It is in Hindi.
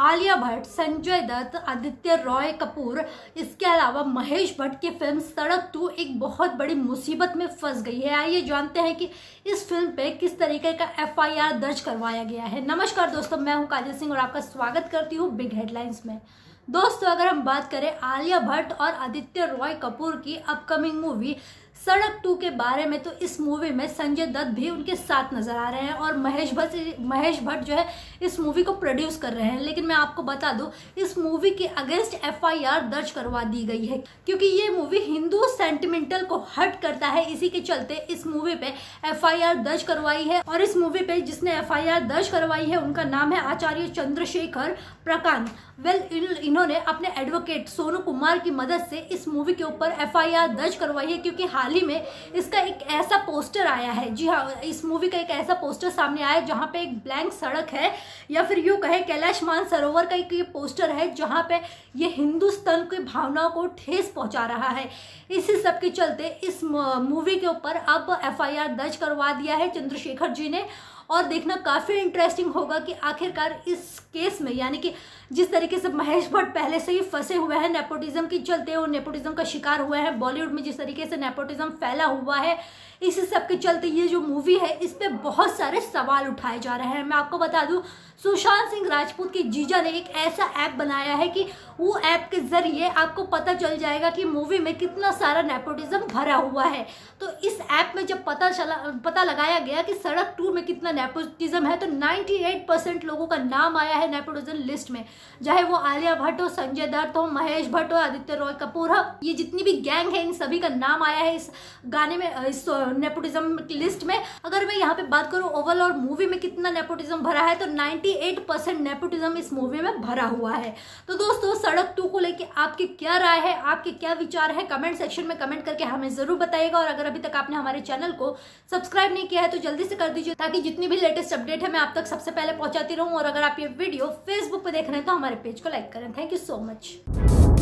आलिया भट्ट संजय दत्त आदित्य रॉय कपूर इसके अलावा महेश भट्ट की फिल्म सड़क टू एक बहुत बड़ी मुसीबत में फंस गई है आइए जानते हैं कि इस फिल्म पे किस तरीके का एफआईआर दर्ज करवाया गया है नमस्कार दोस्तों मैं हूं काजल सिंह और आपका स्वागत करती हूँ बिग हेडलाइंस में दोस्तों अगर हम बात करें आलिया भट्ट और आदित्य रॉय कपूर की अपकमिंग मूवी सड़क टू के बारे में तो इस मूवी में संजय दत्त भी उनके साथ नजर आ रहे हैं और महेश भट्ट महेश भट्ट जो है इस मूवी को प्रोड्यूस कर रहे हैं लेकिन मैं आपको बता दूं इस मूवी के अगेंस्ट एफआईआर दर्ज करवा दी गई है क्योंकि ये मूवी हिंदू सेंटिमेंटल को हट करता है इसी के चलते इस मूवी पे एफ दर्ज करवाई है और इस मूवी पे जिसने एफ दर्ज करवाई है उनका नाम है आचार्य चंद्रशेखर प्रकांत वेल इन्होंने अपने एडवोकेट सोनू कुमार की मदद से इस मूवी के ऊपर एफ दर्ज करवाई है क्योंकि हाल हाल ही में इसका एक ऐसा पोस्टर आया है जी हाँ इस मूवी का एक ऐसा पोस्टर सामने आया जहाँ पे एक ब्लैंक सड़क है या फिर यूँ कहे कैलाश मान सरोवर का एक ये पोस्टर है जहाँ पे ये हिंदुस्तान की भावनाओं को ठेस पहुँचा रहा है इसी सब के चलते इस मूवी के ऊपर अब एफ दर्ज करवा दिया है चंद्रशेखर जी ने और देखना काफ़ी इंटरेस्टिंग होगा कि आखिरकार इस केस में यानी कि जिस तरीके से महेश भट्ट पहले से ही फंसे हुए हैं नेपोटिज्म के चलते वो नेपोटिज्म का शिकार हुए हैं बॉलीवुड में जिस तरीके से नेपोटिज्म फैला हुआ है इसी सब के चलते ये जो मूवी है इस पर बहुत सारे सवाल उठाए जा रहे हैं मैं आपको बता दूँ सुशांत सिंह राजपूत के जीजा ने एक ऐसा ऐप बनाया है कि वो ऐप के ज़रिए आपको पता चल जाएगा कि मूवी में कितना सारा नेपोटिज्म भरा हुआ है तो इस ऐप में जब पता चला पता लगाया गया कि सड़क टू में कितना नेपोटिज्म है तो 98 परसेंट लोगों का नाम आया है नेपोटिज्म लिस्ट में चाहे वो आलिया भट्ट हो संजय दत्त हो महेश भट्ट हो आदित्य रॉय कपूर हो ये जितनी भी गैंग है इन सभी का नाम आया है इस गाने में इस नेपोटिज्म लिस्ट में अगर मैं यहाँ पे बात करूँ ओवरऑल मूवी में कितना नेपोटिज्म भरा है तो नाइन्टी नेपोटिज्म इस मूवी में भरा हुआ है तो दोस्तों सड़क टू को लेकर आपके क्या राय है आपके क्या विचार है कमेंट सेक्शन में कमेंट करके हमें जरूर बताइएगा और अगर अभी तक आपने हमारे चैनल को सब्सक्राइब नहीं किया है तो जल्दी से कर दीजिए ताकि जितनी जितनी भी लेटेस्ट अपडेट है मैं आप तक सबसे पहले पहुंचाती रहूं और अगर आप ये वीडियो फेसबुक पर देख रहे हैं तो हमारे पेज को लाइक करें थैंक यू सो मच